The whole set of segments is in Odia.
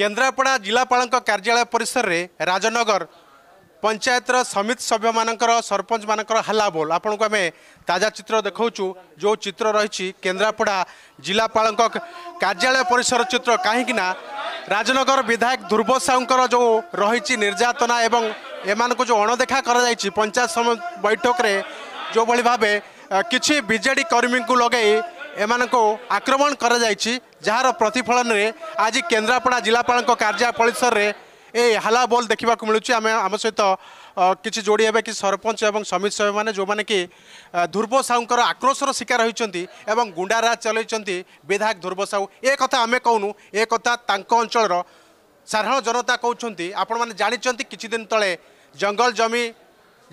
କେନ୍ଦ୍ରାପଡ଼ା ଜିଲ୍ଲାପାଳଙ୍କ କାର୍ଯ୍ୟାଳୟ ପରିସରରେ ରାଜନଗର ପଞ୍ଚାୟତର ସମିତି ସଭ୍ୟମାନଙ୍କର ସରପଞ୍ଚମାନଙ୍କର ହାଲାବୋଲ ଆପଣଙ୍କୁ ଆମେ ତାଜା ଚିତ୍ର ଦେଖାଉଛୁ ଯେଉଁ ଚିତ୍ର ରହିଛି କେନ୍ଦ୍ରାପଡ଼ା ଜିଲ୍ଲାପାଳଙ୍କ କାର୍ଯ୍ୟାଳୟ ପରିସର ଚିତ୍ର କାହିଁକିନା ରାଜନଗର ବିଧାୟକ ଧ୍ରୁବ ସାହୁଙ୍କର ଯେଉଁ ରହିଛି ନିର୍ଯାତନା ଏବଂ ଏମାନଙ୍କୁ ଯେଉଁ ଅଣଦେଖା କରାଯାଇଛି ପଞ୍ଚାୟତ ବୈଠକରେ ଯେଉଁଭଳି ଭାବେ କିଛି ବିଜେଡ଼ି କର୍ମୀଙ୍କୁ ଲଗାଇ ଏମାନଙ୍କୁ ଆକ୍ରମଣ କରାଯାଇଛି ଯାହାର ପ୍ରତିଫଳନରେ ଆଜି କେନ୍ଦ୍ରାପଡ଼ା ଜିଲ୍ଲାପାଳଙ୍କ କାର୍ଯ୍ୟ ପରିସରରେ ଏ ହାଲା ବୋଲ ଦେଖିବାକୁ ମିଳୁଛି ଆମେ ଆମ ସହିତ କିଛି ଯୋଡ଼ି ହେବେ କି ସରପଞ୍ଚ ଏବଂ ସମିତ ସଭ୍ୟମାନେ ଯେଉଁମାନେ କି ଧ୍ରୁବ ସାହୁଙ୍କର ଆକ୍ରୋଶର ଶିକାର ହୋଇଛନ୍ତି ଏବଂ ଗୁଣ୍ଡାରାଜ ଚଲାଇଛନ୍ତି ବିଧାୟକ ଧ୍ରୁବ ସାହୁ ଏ କଥା ଆମେ କହୁନୁ ଏ କଥା ତାଙ୍କ ଅଞ୍ଚଳର ସାଧାରଣ ଜନତା କହୁଛନ୍ତି ଆପଣମାନେ ଜାଣିଛନ୍ତି କିଛି ଦିନ ତଳେ ଜଙ୍ଗଲ ଜମି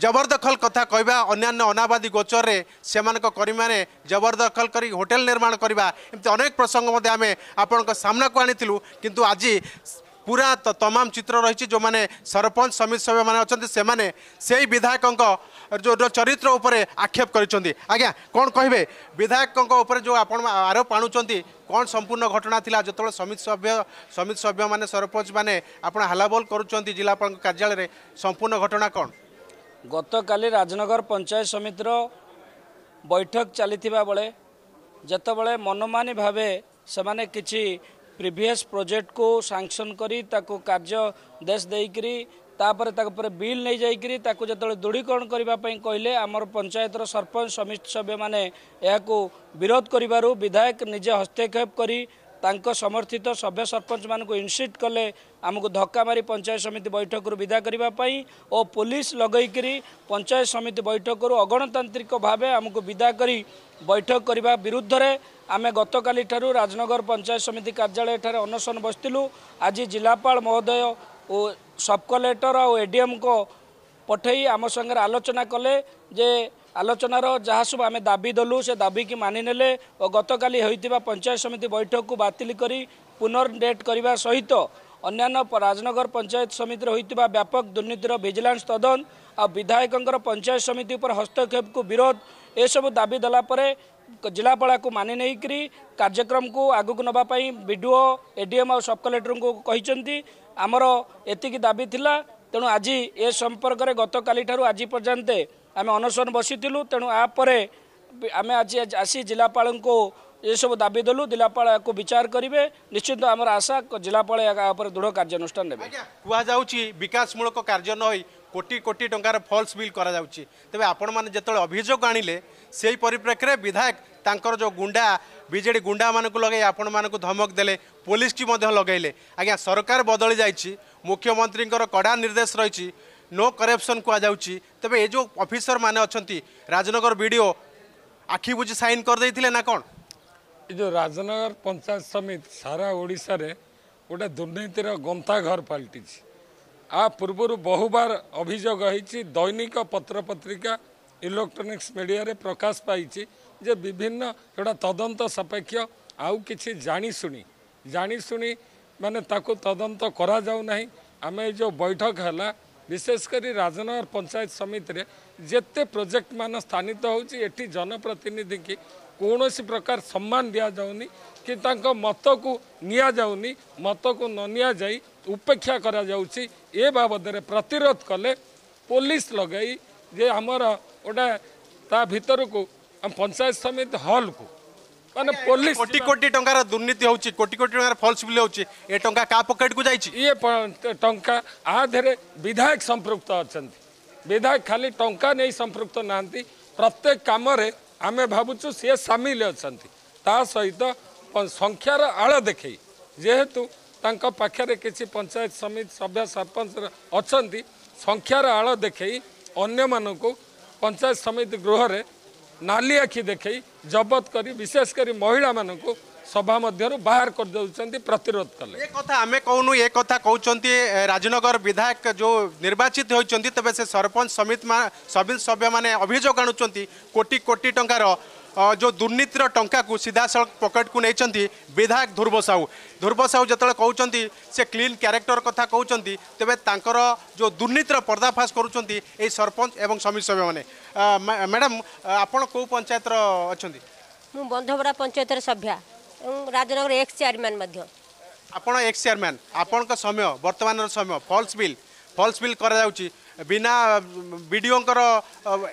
ଜବରଦଖଲ କଥା କହିବା ଅନ୍ୟାନ୍ୟ ଅନାବାଦୀ ଗୋଚରରେ ସେମାନଙ୍କ କର୍ମୀମାନେ ଜବରଦଖଲ କରି ହୋଟେଲ ନିର୍ମାଣ କରିବା ଏମିତି ଅନେକ ପ୍ରସଙ୍ଗ ମଧ୍ୟ ଆମେ ଆପଣଙ୍କ ସାମ୍ନାକୁ ଆଣିଥିଲୁ କିନ୍ତୁ ଆଜି ପୁରା ତମାମ ଚିତ୍ର ରହିଛି ଯେଉଁମାନେ ସରପଞ୍ଚ ସମିତି ସଭ୍ୟମାନେ ଅଛନ୍ତି ସେମାନେ ସେହି ବିଧାୟକଙ୍କ ଯେଉଁ ଚରିତ୍ର ଉପରେ ଆକ୍ଷେପ କରିଛନ୍ତି ଆଜ୍ଞା କ'ଣ କହିବେ ବିଧାୟକଙ୍କ ଉପରେ ଯେଉଁ ଆପଣ ଆରୋପ ଆଣୁଛନ୍ତି କ'ଣ ସମ୍ପୂର୍ଣ୍ଣ ଘଟଣା ଥିଲା ଯେତେବେଳେ ସମିତି ସଭ୍ୟ ସମିତି ସଭ୍ୟମାନେ ସରପଞ୍ଚମାନେ ଆପଣ ହାଲାବୋଲ କରୁଛନ୍ତି ଜିଲ୍ଲାପାଳଙ୍କ କାର୍ଯ୍ୟାଳୟରେ ସମ୍ପୂର୍ଣ୍ଣ ଘଟଣା କ'ଣ ଗତକାଲି ରାଜନଗର ପଞ୍ଚାୟତ ସମିତିର ବୈଠକ ଚାଲିଥିବା ବେଳେ ଯେତେବେଳେ ମନମାନି ଭାବେ ସେମାନେ କିଛି ପ୍ରିଭିୟସ୍ ପ୍ରୋଜେକ୍ଟକୁ ସାଙ୍କସନ୍ କରି ତାକୁ କାର୍ଯ୍ୟ ଦେଶ ଦେଇକରି ତାପରେ ତାକୁ ପରେ ବିଲ୍ ନେଇଯାଇକରି ତାକୁ ଯେତେବେଳେ ଦୃଢ଼ୀକରଣ କରିବା ପାଇଁ କହିଲେ ଆମର ପଞ୍ଚାୟତର ସରପଞ୍ଚ ସମିତି ସଭ୍ୟମାନେ ଏହାକୁ ବିରୋଧ କରିବାରୁ ବିଧାୟକ ନିଜେ ହସ୍ତକ୍ଷେପ କରି ତାଙ୍କ ସମର୍ଥିତ ସଭ୍ୟ ସରପଞ୍ଚମାନଙ୍କୁ ଇନ୍ସିଟ୍ କଲେ ଆମକୁ ଧକ୍କା ମାରି ପଞ୍ଚାୟତ ସମିତି ବୈଠକରୁ ବିଦା କରିବା ପାଇଁ ଓ ପୋଲିସ ଲଗେଇକରି ପଞ୍ଚାୟତ ସମିତି ବୈଠକରୁ ଅଗଣତାନ୍ତ୍ରିକ ଭାବେ ଆମକୁ ବିଦା କରି ବୈଠକ କରିବା ବିରୁଦ୍ଧରେ ଆମେ ଗତକାଲିଠାରୁ ରାଜନଗର ପଞ୍ଚାୟତ ସମିତି କାର୍ଯ୍ୟାଳୟଠାରେ ଅନଶନ ବସିଥିଲୁ ଆଜି ଜିଲ୍ଲାପାଳ ମହୋଦୟ ଓ ସବ୍ କଲେକ୍ଟର ଆଉ ଏ ଡିଏମ୍ଙ୍କ ପଠେଇ ଆମ ସାଙ୍ଗରେ ଆଲୋଚନା କଲେ ଯେ ଆଲୋଚନାର ଯାହା ସବୁ ଆମେ ଦାବି ଦେଲୁ ସେ ଦାବିକି ମାନିନେଲେ ଓ ଗତକାଲି ହୋଇଥିବା ପଞ୍ଚାୟତ ସମିତି ବୈଠକକୁ ବାତିଲ କରି ପୁନର୍ଡେଟ୍ କରିବା ସହିତ ଅନ୍ୟାନ୍ୟ ରାଜନଗର ପଞ୍ଚାୟତ ସମିତିରେ ହୋଇଥିବା ବ୍ୟାପକ ଦୁର୍ନୀତିର ଭିଜିଲାନ୍ସ ତଦନ୍ତ ଆଉ ବିଧାୟକଙ୍କର ପଞ୍ଚାୟତ ସମିତି ଉପରେ ହସ୍ତକ୍ଷେପକୁ ବିରୋଧ ଏସବୁ ଦାବି ଦେଲା ପରେ ଜିଲ୍ଲାପାଳକୁ ମାନି ନେଇକରି କାର୍ଯ୍ୟକ୍ରମକୁ ଆଗକୁ ନେବା ପାଇଁ B D O A D M ଆଉ ସବ୍ କଲେକ୍ଟରଙ୍କୁ କହିଛନ୍ତି ଆମର ଏତିକି ଦାବି ଥିଲା ତେଣୁ ଆଜି ଏ ସମ୍ପର୍କରେ ଗତକାଲିଠାରୁ ଆଜି ପର୍ଯ୍ୟନ୍ତ ଆମେ ଅନଶନ ବସିଥିଲୁ ତେଣୁ ଆ ପରେ ଆମେ ଆଜି ଆସି ଜିଲ୍ଲାପାଳଙ୍କୁ ଏସବୁ ଦାବି ଦେଲୁ ଜିଲ୍ଲାପାଳ ଏହାକୁ ବିଚାର କରିବେ ନିଶ୍ଚିନ୍ତ ଆମର ଆଶା ଜିଲ୍ଲାପାଳ ଏହା ଉପରେ ଦୃଢ଼ କାର୍ଯ୍ୟାନୁଷ୍ଠାନ ନେବେ କୁହାଯାଉଛି ବିକାଶମୂଳକ କାର୍ଯ୍ୟ ନ ହୋଇ କୋଟି କୋଟି ଟଙ୍କାର ଫଲ୍ସ ବିଲ୍ କରାଯାଉଛି ତେବେ ଆପଣମାନେ ଯେତେବେଳେ ଅଭିଯୋଗ ଆଣିଲେ ସେହି ପରିପ୍ରେକ୍ଷୀରେ ବିଧାୟକ ତାଙ୍କର ଯେଉଁ ଗୁଣ୍ଡା ବିଜେଡ଼ି ଗୁଣ୍ଡାମାନଙ୍କୁ ଲଗାଇ ଆପଣମାନଙ୍କୁ ଧମକ ଦେଲେ ପୋଲିସ୍ଟି ମଧ୍ୟ ଲଗାଇଲେ ଆଜ୍ଞା ସରକାର ବଦଳି ଯାଇଛି ମୁଖ୍ୟମନ୍ତ୍ରୀଙ୍କର କଡ଼ା ନିର୍ଦ୍ଦେଶ ରହିଛି ନୋ କରପସନ୍ କୁହାଯାଉଛି ତେବେ ଏ ଯେଉଁ ଅଫିସର ମାନେ ଅଛନ୍ତି ରାଜନଗର ବିଡ଼ିଓ ଆଖି ବୁଝି ସାଇନ୍ କରିଦେଇଥିଲେ ନା କ'ଣ ଏ ଯେଉଁ ରାଜନଗର ପଞ୍ଚାୟତ ସମିତି ସାରା ଓଡ଼ିଶାରେ ଗୋଟେ ଦୁର୍ନୀତିର ଗନ୍ତାଘର ପାଲଟିଛି ଆ ପୂର୍ବରୁ ବହୁବାର ଅଭିଯୋଗ ହେଇଛି ଦୈନିକ ପତ୍ରପତ୍ରିକା ଇଲେକ୍ଟ୍ରୋନିକ୍ସ ମିଡ଼ିଆରେ ପ୍ରକାଶ ପାଇଛି ଯେ ବିଭିନ୍ନ ଯେଉଁଟା ତଦନ୍ତ ସାପେକ୍ଷ ଆଉ କିଛି ଜାଣିଶୁଣି ଜାଣିଶୁଣି ମାନେ ତାକୁ ତଦନ୍ତ କରାଯାଉନାହିଁ ଆମେ ଏ ଯେଉଁ ବୈଠକ ହେଲା विशेषकर राजनगर पंचायत समिति में जिते प्रोजेक्ट मान स्थानित होती जनप्रतिनिधि की कौन सी प्रकार सम्मान दि जाऊन कि मत को नि जाऊन मत को न नि जा उपेक्षा करबद प्रतिरोध कले पुलिस लगे आमर गोटे ता भर को पंचायत समिति हल को ମାନେ ପୋଲିସ କୋଟି କୋଟି ଟଙ୍କାର ଦୁର୍ନୀତି ହେଉଛି କୋଟି କୋଟି ଟଙ୍କାର ଫଲ୍ସ ବିଲ୍ ହେଉଛି ଏ ଟଙ୍କା କାହା ପକେଟକୁ ଯାଇଛି ଇଏ ଟଙ୍କା ଆ ଦେହରେ ବିଧାୟକ ସମ୍ପୃକ୍ତ ଅଛନ୍ତି ବିଧାୟକ ଖାଲି ଟଙ୍କା ନେଇ ସମ୍ପୃକ୍ତ ନାହାନ୍ତି ପ୍ରତ୍ୟେକ କାମରେ ଆମେ ଭାବୁଛୁ ସିଏ ସାମିଲ ଅଛନ୍ତି ତା ସହିତ ସଂଖ୍ୟାର ଆଳ ଦେଖେଇ ଯେହେତୁ ତାଙ୍କ ପାଖରେ କିଛି ପଞ୍ଚାୟତ ସମିତି ସଭ୍ୟ ସରପଞ୍ଚ ଅଛନ୍ତି ସଂଖ୍ୟାର ଆଳ ଦେଖେଇ ଅନ୍ୟମାନଙ୍କୁ ପଞ୍ଚାୟତ ସମିତି ଗୃହରେ ନାଲି ଆଖି ଦେଖେଇ ଜବତ କରି ବିଶେଷ କରି ମହିଳାମାନଙ୍କୁ ସଭା ମଧ୍ୟରୁ ବାହାର କରିଦେଉଛନ୍ତି ପ୍ରତିରୋଧ କଲେ ଏ କଥା ଆମେ କହୁନୁ ଏ କଥା କହୁଛନ୍ତି ରାଜନଗର ବିଧାୟକ ଯେଉଁ ନିର୍ବାଚିତ ହୋଇଛନ୍ତି ତେବେ ସେ ସରପଞ୍ଚ ସମିତି ସଭ୍ୟମାନେ ଅଭିଯୋଗ ଆଣୁଛନ୍ତି କୋଟି କୋଟି ଟଙ୍କାର जो दुर्नीतिर सीधा सिधासँग पकेट कुधायक ध्रुव साहु ध्रुव साहु से क्लीन क्यारेक्टर कथा क तेबे तर जो दुर्नीतिर पर्दाफास गर्छ सरपञ्चिसे मैडम आउँ को अनि मन्धवरा पञ्चायत र सभ्या राजनगर एक्स चेयरम्यान आपना एक्स आपण आपणको समय वर्तमान समय फल्स बि फल्स बेल गरि ବିନା ବିଡିଓଙ୍କର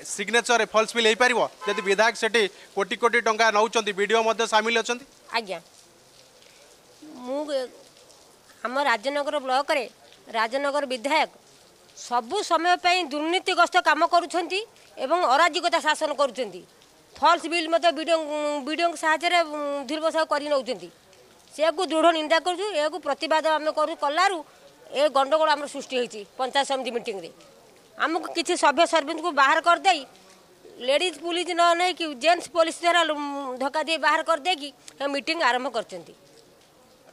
ସିଗ୍ନେଚର ଫଲ୍ସ ବିଲ୍ ହେଇପାରିବ ଯଦି ବିଧାୟକ ସେଠି କୋଟି କୋଟି ଟଙ୍କା ନେଉଛନ୍ତି ବିଡିଓ ମଧ୍ୟ ସାମିଲ ଅଛନ୍ତି ଆଜ୍ଞା ମୁଁ ଆମ ରାଜନଗର ବ୍ଲକରେ ରାଜନଗର ବିଧାୟକ ସବୁ ସମୟ ପାଇଁ ଦୁର୍ନୀତିଗ୍ରସ୍ତ କାମ କରୁଛନ୍ତି ଏବଂ ଅରାଜକତା ଶାସନ କରୁଛନ୍ତି ଫଲ୍ସ ବିଲ୍ ମଧ୍ୟ ବିଡିଓ ବିଡିଓଙ୍କ ସାହାଯ୍ୟରେ ଧୀରବସାହ କରି ନେଉଛନ୍ତି ସେକୁ ଦୃଢ଼ ନିନ୍ଦା କରୁଛୁ ଏହାକୁ ପ୍ରତିବାଦ ଆମେ କରୁ କଲାରୁ ଏ ଗଣ୍ଡଗୋଳ ଆମର ସୃଷ୍ଟି ହୋଇଛି ପଞ୍ଚାୟତ ସମିତି ମିଟିଂରେ को किसी सभ्य सर्विस को बाहर कर दे लेडीज पुलिस न नहीं कि जेन्ट्स पुलिस द्वारा धक्का दिए बाहर कर दे कि मीटिंग आरंभ कर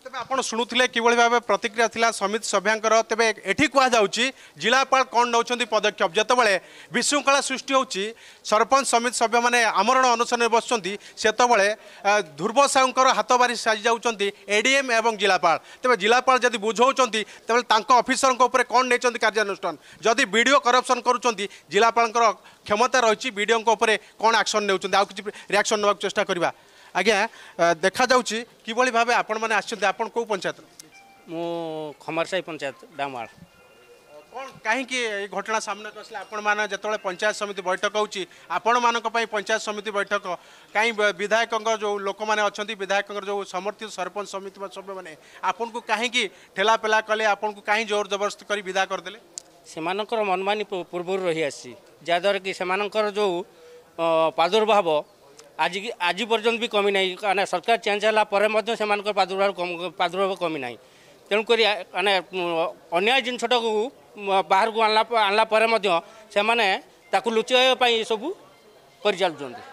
ତେବେ ଆପଣ ଶୁଣୁଥିଲେ କିଭଳି ଭାବେ ପ୍ରତିକ୍ରିୟା ଥିଲା ସମିତି ସଭ୍ୟାଙ୍କର ତେବେ ଏଠି କୁହାଯାଉଛି ଜିଲ୍ଲାପାଳ କ'ଣ ନେଉଛନ୍ତି ପଦକ୍ଷେପ ଯେତେବେଳେ ବିଶୃଙ୍ଖଳା ସୃଷ୍ଟି ହେଉଛି ସରପଞ୍ଚ ସମିତି ସଭ୍ୟମାନେ ଆମରଣ ଅନୁଷ୍ଠାନରେ ବସୁଛନ୍ତି ସେତେବେଳେ ଧ୍ରୁବ ସାହୁଙ୍କର ହାତ ବାରି ସାଜି ଯାଉଛନ୍ତି ଏଡିଏମ୍ ଏବଂ ଜିଲ୍ଲାପାଳ ତେବେ ଜିଲ୍ଲାପାଳ ଯଦି ବୁଝାଉଛନ୍ତି ତେବେ ତାଙ୍କ ଅଫିସରଙ୍କ ଉପରେ କ'ଣ ନେଇଛନ୍ତି କାର୍ଯ୍ୟାନୁଷ୍ଠାନ ଯଦି ବିଡ଼ିଓ କରପ୍ସନ୍ କରୁଛନ୍ତି ଜିଲ୍ଲାପାଳଙ୍କର କ୍ଷମତା ରହିଛି ବିଡ଼ିଓଙ୍କ ଉପରେ କ'ଣ ଆକ୍ସନ୍ ନେଉଛନ୍ତି ଆଉ କିଛି ରିଆକ୍ସନ୍ ନେବାକୁ ଚେଷ୍ଟା କରିବା ଆଜ୍ଞା ଦେଖାଯାଉଛି କିଭଳି ଭାବେ ଆପଣମାନେ ଆସିଛନ୍ତି ଆପଣ କେଉଁ ପଞ୍ଚାୟତରୁ ମୁଁ ଖମାରସାହି ପଞ୍ଚାୟତ ଡାମୱାଳ କ'ଣ କାହିଁକି ଏଇ ଘଟଣା ସାମ୍ନାକୁ ଆସିଲେ ଆପଣମାନେ ଯେତେବେଳେ ପଞ୍ଚାୟତ ସମିତି ବୈଠକ ହେଉଛି ଆପଣମାନଙ୍କ ପାଇଁ ପଞ୍ଚାୟତ ସମିତି ବୈଠକ କାହିଁ ବିଧାୟକଙ୍କର ଯେଉଁ ଲୋକମାନେ ଅଛନ୍ତି ବିଧାୟକଙ୍କର ଯେଉଁ ସମର୍ଥିତ ସରପଞ୍ଚ ସମିତି ସଭ୍ୟମାନେ ଆପଣଙ୍କୁ କାହିଁକି ଠେଲାପେଲା କଲେ ଆପଣଙ୍କୁ କାହିଁ ଜୋର ଜବରଦସ୍ତ କରି ବିଦା କରିଦେଲେ ସେମାନଙ୍କର ମନମାନି ପୂର୍ବରୁ ରହିଆସିଛି ଯାହାଦ୍ୱାରା କି ସେମାନଙ୍କର ଯେଉଁ ପ୍ରାଦୁର୍ଭାବ ଆଜିକି ଆଜି ପର୍ଯ୍ୟନ୍ତ ବି କମି ନାହିଁ କାରଣ ସରକାର ଚେଞ୍ଜ ହେଲା ପରେ ମଧ୍ୟ ସେମାନଙ୍କର ପ୍ରାଦୁର୍ଭାବ ପ୍ରାଦୁର୍ଭାବ କମି ନାହିଁ ତେଣୁକରି ମାନେ ଅନ୍ୟାୟ ଜିନିଷଟାକୁ ବାହାରକୁ ଆଣିଲା ଆଣିଲା ପରେ ମଧ୍ୟ ସେମାନେ ତାକୁ ଲୁଚାଇବା ପାଇଁ ଏସବୁ କରିଚାଲୁଛନ୍ତି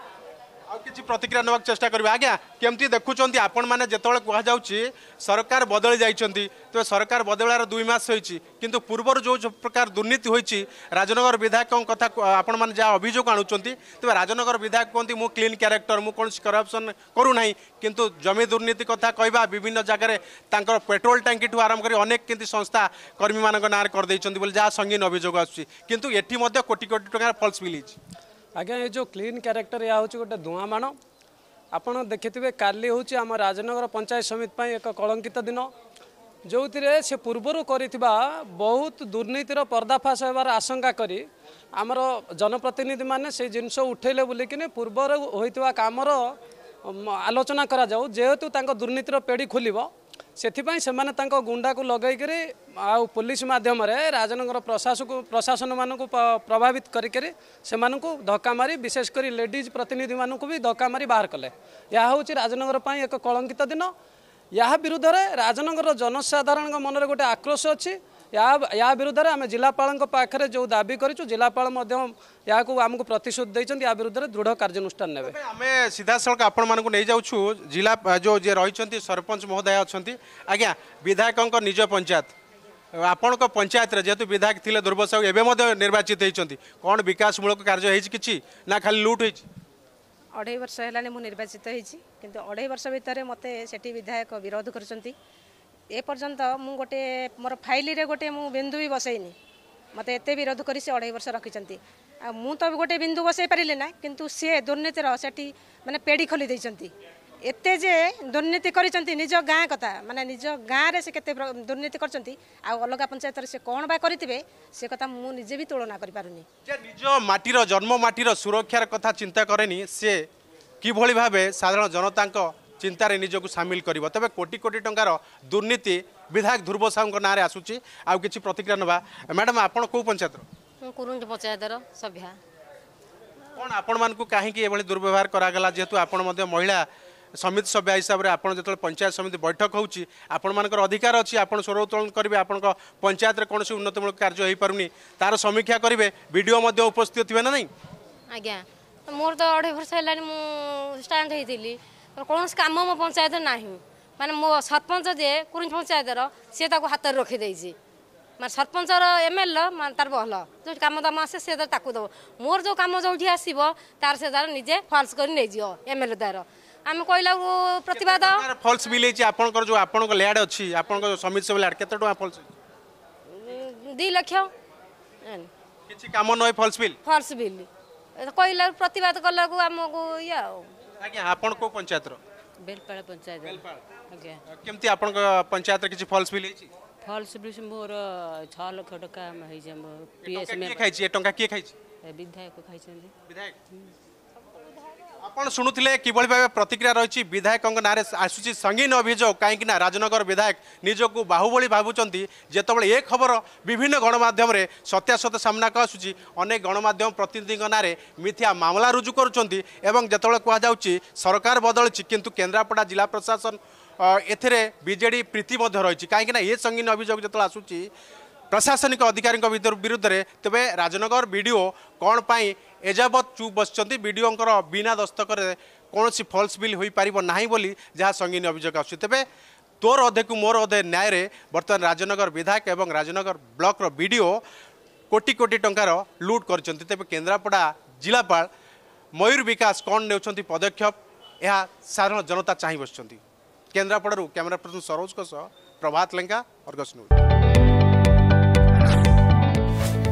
ଆଉ କିଛି ପ୍ରତିକ୍ରିୟା ନେବାକୁ ଚେଷ୍ଟା କରିବେ ଆଜ୍ଞା କେମିତି ଦେଖୁଛନ୍ତି ଆପଣମାନେ ଯେତେବେଳେ କୁହାଯାଉଛି ସରକାର ବଦଳି ଯାଇଛନ୍ତି ତେବେ ସରକାର ବଦଳିବାର ଦୁଇ ମାସ ହୋଇଛି କିନ୍ତୁ ପୂର୍ବରୁ ଯେଉଁ ପ୍ରକାର ଦୁର୍ନୀତି ହୋଇଛି ରାଜନଗର ବିଧାୟକଙ୍କ କଥା ଆପଣମାନେ ଯାହା ଅଭିଯୋଗ ଆଣୁଛନ୍ତି ତେବେ ରାଜନଗର ବିଧାୟକ କୁହନ୍ତି ମୁଁ କ୍ଲିନ୍ କ୍ୟାରେକ୍ଟର ମୁଁ କୌଣସି କରପ୍ସନ୍ କରୁନାହିଁ କିନ୍ତୁ ଜମି ଦୁର୍ନୀତି କଥା କହିବା ବିଭିନ୍ନ ଜାଗାରେ ତାଙ୍କର ପେଟ୍ରୋଲ ଟାଙ୍କିଠୁ ଆରମ୍ଭ କରି ଅନେକ କେମିତି ସଂସ୍ଥା କର୍ମୀମାନଙ୍କ ନାଁରେ କରିଦେଇଛନ୍ତି ବୋଲି ଯାହା ସଙ୍ଗୀନ ଅଭିଯୋଗ ଆସୁଛି କିନ୍ତୁ ଏଠି ମଧ୍ୟ କୋଟି କୋଟି ଟଙ୍କାର ଫଲ୍ସ ମିଳିଛି ଆଜ୍ଞା ଏ ଯେଉଁ କ୍ଲିନ୍ କ୍ୟାରେକ୍ଟର ଏହା ହେଉଛି ଗୋଟେ ଧୂଆଁ ଆପଣ ଦେଖିଥିବେ କାଲି ହେଉଛି ଆମ ରାଜନଗର ପଞ୍ଚାୟତ ସମିତି ପାଇଁ ଏକ କଳଙ୍କିତ ଦିନ ଯେଉଁଥିରେ ସେ ପୂର୍ବରୁ କରିଥିବା ବହୁତ ଦୁର୍ନୀତିର ପର୍ଦ୍ଦାଫାସ ହେବାର ଆଶଙ୍କା କରି ଆମର ଜନପ୍ରତିନିଧିମାନେ ସେ ଜିନିଷ ଉଠେଇଲେ ବୋଲିକିନି ପୂର୍ବରୁ ହୋଇଥିବା କାମର ଆଲୋଚନା କରାଯାଉ ଯେହେତୁ ତାଙ୍କ ଦୁର୍ନୀତିର ପେଡ଼ି ଖୋଲିବ ସେଥିପାଇଁ ସେମାନେ ତାଙ୍କ ଗୁଣ୍ଡାକୁ ଲଗାଇକରି ଆଉ ପୋଲିସ ମାଧ୍ୟମରେ ରାଜନଗର ପ୍ରଶାସକ ପ୍ରଶାସନମାନଙ୍କୁ ପ୍ରଭାବିତ କରିକରି ସେମାନଙ୍କୁ ଧକ୍କା ମାରି ବିଶେଷ କରି ଲେଡ଼ିଜ୍ ପ୍ରତିନିଧିମାନଙ୍କୁ ବି ଧକ୍କା ମାରି ବାହାର କଲେ ଏହା ହେଉଛି ରାଜନଗର ପାଇଁ ଏକ କଳଙ୍କିତ ଦିନ ଏହା ବିରୁଦ୍ଧରେ ରାଜନଗରର ଜନସାଧାରଣଙ୍କ ମନରେ ଗୋଟିଏ ଆକ୍ରୋଶ ଅଛି या या विरुद्ध आम जिलापा जो दाबी करूँ जिलापा या आमको प्रतिश्रुति या विरुद्ध दृढ़ कार्यानुष्ठान ने आम सीधा सड़क आपण मूँ नहीं जाऊँ जिला जो जी रही सरपंच महोदय अच्छा आज्ञा विधायकों निज पंचायत आपण पंचायत जेहतु विधायक थे दुर्ब साहू एवं निर्वाचित होती कौन विकासमूलक कार्य होती ना खाली लुट हो अढ़ाई वर्ष है निर्वाचित होती कि अढ़ई वर्ष भितर मत से विधायक विरोध कर ଏ ପର୍ଯ୍ୟନ୍ତ ମୁଁ ଗୋଟେ ମୋର ଫାଇଲିରେ ଗୋଟେ ମୁଁ ବିନ୍ଦୁ ବି ବସେଇନି ମୋତେ ଏତେ ବିରୋଧ କରି ସେ ଅଢ଼େଇ ବର୍ଷ ରଖିଛନ୍ତି ଆଉ ମୁଁ ତ ଗୋଟେ ବିନ୍ଦୁ ବସେଇ ପାରିଲି ନା କିନ୍ତୁ ସିଏ ଦୁର୍ନୀତିର ସେଠି ମାନେ ପେଡ଼ି ଖୋଲି ଦେଇଛନ୍ତି ଏତେ ଯେ ଦୁର୍ନୀତି କରିଛନ୍ତି ନିଜ ଗାଁ କଥା ମାନେ ନିଜ ଗାଁରେ ସେ କେତେ ଦୁର୍ନୀତି କରିଛନ୍ତି ଆଉ ଅଲଗା ପଞ୍ଚାୟତରେ ସେ କ'ଣ ବା କରିଥିବେ ସେ କଥା ମୁଁ ନିଜେ ବି ତୁଳନା କରିପାରୁନି ଯେ ନିଜ ମାଟିର ଜନ୍ମ ମାଟିର ସୁରକ୍ଷାର କଥା ଚିନ୍ତା କରେନି ସେ କିଭଳି ଭାବେ ସାଧାରଣ ଜନତାଙ୍କ चिन्त सामल तपाईँ को दुर्नीति विधायक ध्रुव साहुँछ आउँछ प्रतिक्रिया न्याडम आउँछ को पञ्चायत र सभ्या कपि दुर्व्यवहार गरागु महिला समिति सभ्य हिसाबले आत पंचायत समिति बैठक हुन्छ आपिकार अझै आउँछ स्वर उत्तोलन गर्दै आतमूलक कार्जनी तार समीक्षा विडिओ उपस्थित थियो मैले କୌଣସି କାମ ମୋ ପଞ୍ଚାୟତରେ ନାହିଁ ମାନେ ମୋ ସରପଞ୍ଚ ଯିଏ କୁରୁଞ୍ଜ ପଞ୍ଚାୟତର ସିଏ ତାକୁ ହାତରେ ରଖିଦେଇଛି ମାନେ ସରପଞ୍ଚର ଏମ୍ ଏଲ୍ ମାନେ ତାର ଭଲ ଯେଉଁଠି କାମ ଦାମ ଆସେ ସେ ତାକୁ ଦେବ ମୋର ଯେଉଁ କାମ ଯେଉଁଠି ଆସିବ ତାର ସେ ତାର ନିଜେ ଫଲ୍ସ କରି ନେଇଯିବ ଏମ୍ ଏଲ୍ ତାର ଆମେ କହିଲାକୁ ପ୍ରତିବାଦ ଫଲ୍ସ ବିଲ୍ ହେଇଛି ଆପଣଙ୍କର ଯେଉଁ ଆପଣଙ୍କ ଲ୍ୟାଡ୍ ଅଛି ଆପଣଙ୍କ ସମିତି ସଭା ଲ୍ୟାଡ୍ କେତେ ଟଙ୍କା ଫଲ୍ସ ଦୁଇ ଲକ୍ଷ କିଛି କାମ ନୁହେଁ ଫଲ୍ସ ବିଲ୍ ଫଲ୍ସ ବିଲ୍ କହିଲାକୁ ପ୍ରତିବାଦ କଲାକୁ ଆମକୁ ଇଏ ଆଉ ଆଜ୍ଞା ଆପଣ କେଉଁ ପଞ୍ଚାୟତର ବେଲପାଳ ପଞ୍ଚାୟତ ଆଜ୍ଞା କେମିତି ଆପଣଙ୍କ ପଞ୍ଚାୟତରେ କିଛି ଫଲ୍ସ ବିଲ୍ ହେଇଛି ଫଲ୍ସ ବିଲ୍ ମୋର ଛଅ ଲକ୍ଷ ଟଙ୍କା ହେଇଛି ଆମ ପିଏସ୍ ଖାଇଛି ଏ ଟଙ୍କା କିଏ ଖାଇଛି ବିଧାୟକ ଖାଇଛନ୍ତି ବିଧାୟକ ଆପଣ ଶୁଣୁଥିଲେ କିଭଳି ଭାବେ ପ୍ରତିକ୍ରିୟା ରହିଛି ବିଧାୟକଙ୍କ ନାଁରେ ଆସୁଛି ସଙ୍ଗୀନ ଅଭିଯୋଗ କାହିଁକି ନା ରାଜନଗର ବିଧାୟକ ନିଜକୁ ବାହୁବଳି ଭାବୁଛନ୍ତି ଯେତେବେଳେ ଏ ଖବର ବିଭିନ୍ନ ଗଣମାଧ୍ୟମରେ ସତ୍ୟାସତ୍ୟ ସାମ୍ନାକୁ ଆସୁଛି ଅନେକ ଗଣମାଧ୍ୟମ ପ୍ରତିନିଧିଙ୍କ ନାଁରେ ମିଥ୍ୟା ମାମଲା ରୁଜୁ କରୁଛନ୍ତି ଏବଂ ଯେତେବେଳେ କୁହାଯାଉଛି ସରକାର ବଦଳିଛି କିନ୍ତୁ କେନ୍ଦ୍ରାପଡ଼ା ଜିଲ୍ଲା ପ୍ରଶାସନ ଏଥିରେ ବିଜେଡ଼ି ପ୍ରୀତି ମଧ୍ୟ ରହିଛି କାହିଁକିନା ଏ ସଙ୍ଗୀନ ଅଭିଯୋଗ ଯେତେବେଳେ ଆସୁଛି प्रशासनिक अधिकारी विरुद्धले तपाईँ राजनगर विडिओ कहीँ एजाव चुप बसिचन विडिओको बिना दस्तकले कसै फल्स बिल्प बोली जहाँ सङ्गीन अभियोग आउँदै तोर अधेकु मोर अधे न्याय बर्तन राजनगर विधायक एनगर ब्लक्र विडिओ कोटि कोटि टा लुट गरिद्रापडा मयूर विकास बिकास कन् पदक्षेप यहाँ साधारण जनता चाहिँ बसिचन केन्द्रापडार क्यमेरा पर्सन सरोजको सह प्रभात लेङ्का अर्गस्